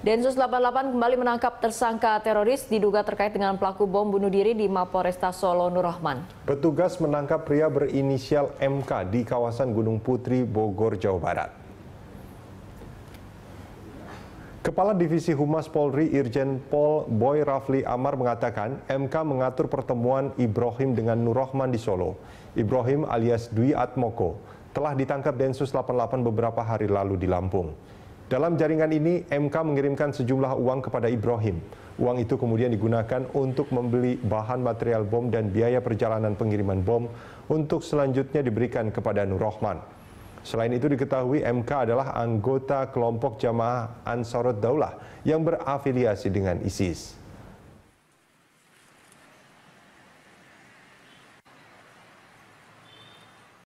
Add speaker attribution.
Speaker 1: Densus 88 kembali menangkap tersangka teroris diduga terkait dengan pelaku bom bunuh diri di Mapolresta Solo Nurrahman.
Speaker 2: Petugas menangkap pria berinisial MK di kawasan Gunung Putri, Bogor, Jawa Barat. Kepala Divisi Humas Polri Irjen Pol Boy Rafli Amar mengatakan MK mengatur pertemuan Ibrahim dengan Nurrahman di Solo. Ibrahim alias Dwi Atmoko telah ditangkap Densus 88 beberapa hari lalu di Lampung. Dalam jaringan ini, MK mengirimkan sejumlah uang kepada Ibrahim. Uang itu kemudian digunakan untuk membeli bahan material bom dan biaya perjalanan pengiriman bom untuk selanjutnya diberikan kepada Nur Rahman. Selain itu diketahui MK adalah anggota kelompok jamaah Ansorod Daulah yang berafiliasi dengan ISIS.